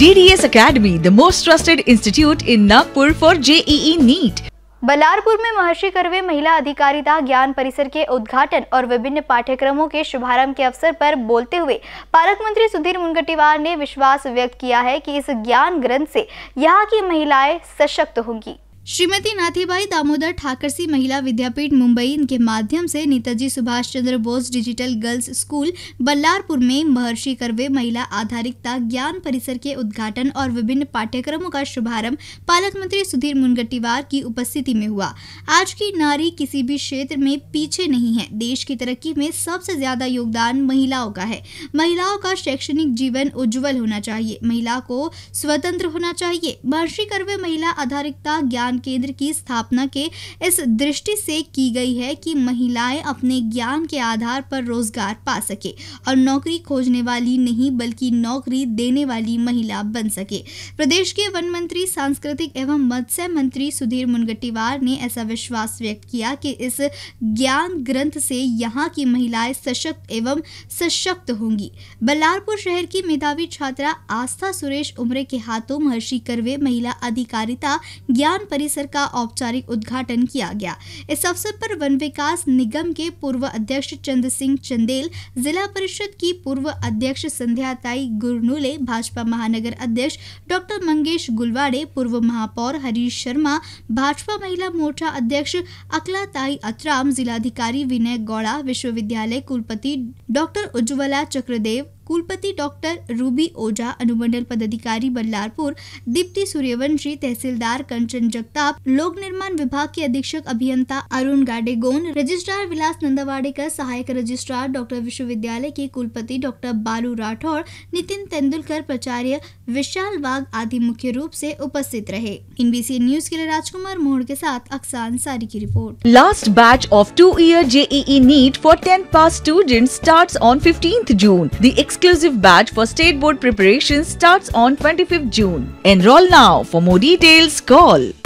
DDS Academy, the most trusted institute in Nagpur for JEE e NEET. Ballarpur में महर्षि करवे महिला अधिकारिता ज्ञान परिसर के उद्घाटन और विभिन्न पाठ्यक्रमों के शुभारंभ के अवसर पर बोलते हुए पालक मंत्री सुधीर मुनगटीवार ने विश्वास व्यक्त किया है कि इस ज्ञान ग्रंथ से यहाँ की महिलाएं सशक्त होंगी श्रीमती नाथीबाई दामोदर ठाकरसी महिला विद्यापीठ मुंबई इनके माध्यम से Netaji Subhash Chandra Bose digital girls school Ballarpur में महर्षि करवे महिला आधारिकता ज्ञान परिसर के उद्घाटन और विभिन्न पाठ्यक्रमों का शुभारंभ पालक मंत्री सुधीर मुनगट्टीवार की उपस्थिति में हुआ आज की नारी किसी भी क्षेत्र में पीछे नहीं है देश की तरक्की में सबसे ज्यादा योगदान महिलाओं का है महिलाओं का शैक्षणिक जीवन उज्ज्वल होना चाहिए महिला को स्वतंत्र होना चाहिए महर्षि करवे महिला आधारिकता ज्ञान ज्ञान केंद्र की स्थापना के इस दृष्टि से की गई है कि महिलाएं अपने ज्ञान के आधार पर रोजगार पा सके और नौकरी खोजने वाली नहीं बल्कि नौकरी देने वाली महिला बन सके प्रदेश के वन मंत्री सांस्कृतिक एवं मत्स्य मंत्री सुधीर मुनगट्टीवार ने ऐसा विश्वास व्यक्त किया कि इस ज्ञान ग्रंथ से यहाँ की महिलाएं सशक्त एवं सशक्त होंगी बल्लारपुर शहर की मेधावी छात्रा आस्था सुरेश उम्र के हाथों महर्षि करवे महिला अधिकारिता ज्ञान परि परिसर का औपचारिक उद्घाटन किया गया इस अवसर पर वन विकास निगम के पूर्व अध्यक्ष चंद्र सिंह चंदेल जिला परिषद की पूर्व अध्यक्ष संध्या ताई गुरनुले भाजपा महानगर अध्यक्ष डॉक्टर मंगेश गुलवाड़े पूर्व महापौर हरीश शर्मा भाजपा महिला मोर्चा अध्यक्ष अकलाताई अतराम जिलाधिकारी विनय गौड़ा विश्वविद्यालय कुलपति डॉक्टर उज्ज्वला चक्रदेव कुलपति डॉक्टर रूबी ओझा अनुमंडल पदाधिकारी बल्लारपुर दीप्ति सूर्यवंशी तहसीलदार कंचन जगताप लोक निर्माण विभाग के अधीक्षक अभियंता अरुण गाडेगोन रजिस्ट्रार विलास नंदावाडेकर सहायक रजिस्ट्रार डॉक्टर विश्वविद्यालय के कुलपति डॉक्टर बालू राठौर नितिन तेंदुलकर प्राचार्य विशाल बाघ आदि मुख्य रूप से उपस्थित रहे इन न्यूज के लिए राजकुमार मोहन के साथ अक्सान सारी की report last batch of two year JEE NEET for ten pass student start on fifteenth June the exclusive batch for state board preparation starts on 25th June. Enroll now. For more details, call